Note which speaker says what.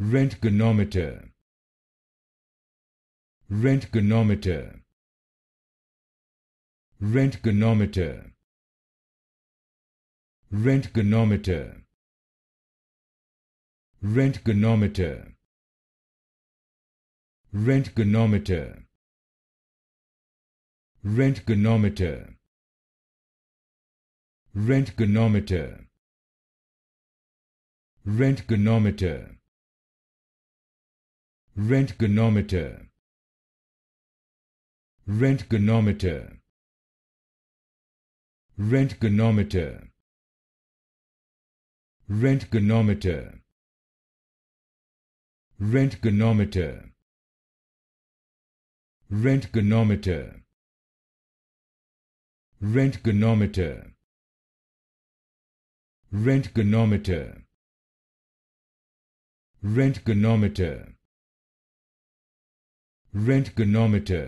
Speaker 1: Rent Rent Rent Rent rentgenometer rentgenometer rentgenometer rentgenometer rentgenometer rentgenometer rentgenometer rentgenometer rentgenometer Rent Rent Rent Rent rentgenometer rentgenometer rentgenometer rentgenometer rentgenometer rentgenometer rentgenometer rentgenometer rentgenometer rentgeometer